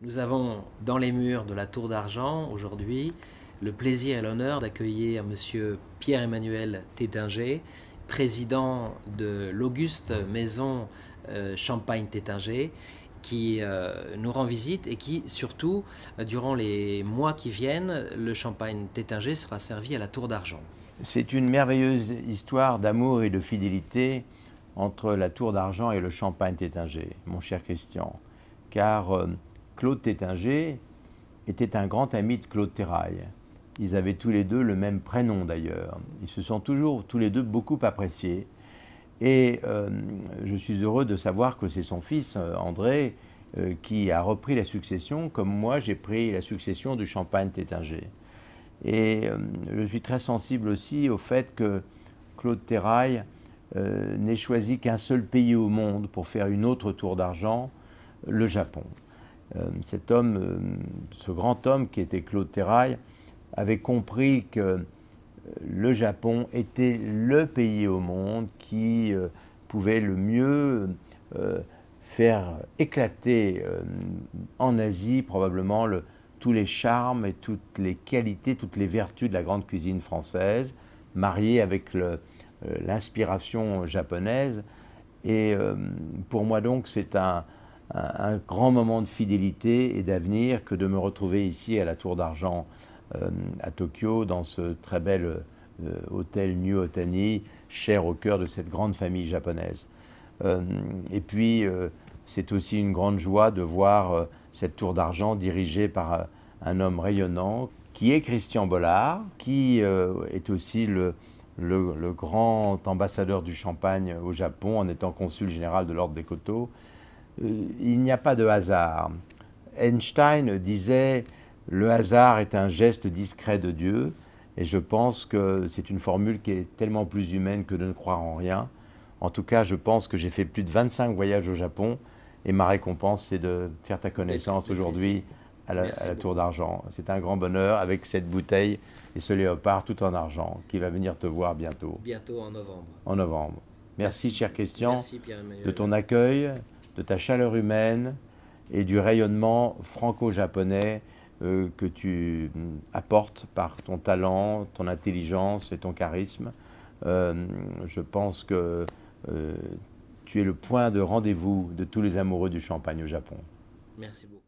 Nous avons dans les murs de la Tour d'Argent aujourd'hui le plaisir et l'honneur d'accueillir M. Pierre-Emmanuel Tétinger, président de l'auguste maison euh, Champagne-Tétinger, qui euh, nous rend visite et qui, surtout, euh, durant les mois qui viennent, le champagne Tétinger sera servi à la Tour d'Argent. C'est une merveilleuse histoire d'amour et de fidélité entre la Tour d'Argent et le champagne Tétinger, mon cher Christian, car. Claude Tétinger était un grand ami de Claude Terrail. Ils avaient tous les deux le même prénom d'ailleurs. Ils se sont toujours tous les deux beaucoup appréciés. Et euh, je suis heureux de savoir que c'est son fils, euh, André, euh, qui a repris la succession, comme moi j'ai pris la succession du Champagne Tétinger. Et je suis très sensible aussi au fait que Claude Terrail n'ait choisi qu'un seul pays au monde pour faire une autre tour d'argent, le Japon. Euh, cet homme, euh, ce grand homme qui était Claude Terrail, avait compris que euh, le Japon était le pays au monde qui pouvait le mieux faire éclater en Asie probablement tous les charmes et toutes les qualités, toutes les vertus de la grande cuisine française, mariée avec l'inspiration japonaise. Et pour moi donc c'est un, un, grand moment de fidélité et d'avenir que de me retrouver ici à la Tour d'Argent euh, à Tokyo, dans ce très bel euh, hôtel New Otani, cher au cœur de cette grande famille japonaise. Euh, et puis, c'est aussi une grande joie de voir cette Tour d'Argent dirigée par un homme rayonnant qui est Christian Bollard, qui est aussi le, grand ambassadeur du champagne au Japon en étant consul général de l'Ordre des Coteaux, euh, il n'y a pas de hasard. Einstein disait le hasard est un geste discret de Dieu, et je pense que c'est une formule qui est tellement plus humaine que de ne croire en rien. En tout cas, je pense que j'ai fait plus de 25 voyages au Japon, et ma récompense, c'est de faire ta connaissance aujourd'hui à, la, Tour d'Argent. C'est un grand bonheur avec cette bouteille et ce léopard tout en argent qui va venir te voir bientôt. Bientôt en novembre. En novembre. Merci, cher Christian, de ton accueil de ta chaleur humaine et du rayonnement franco-japonais euh, que tu mm, apportes par ton talent, ton intelligence et ton charisme. Euh, je pense que euh, tu es le point de rendez-vous de tous les amoureux du champagne au Japon. Merci beaucoup.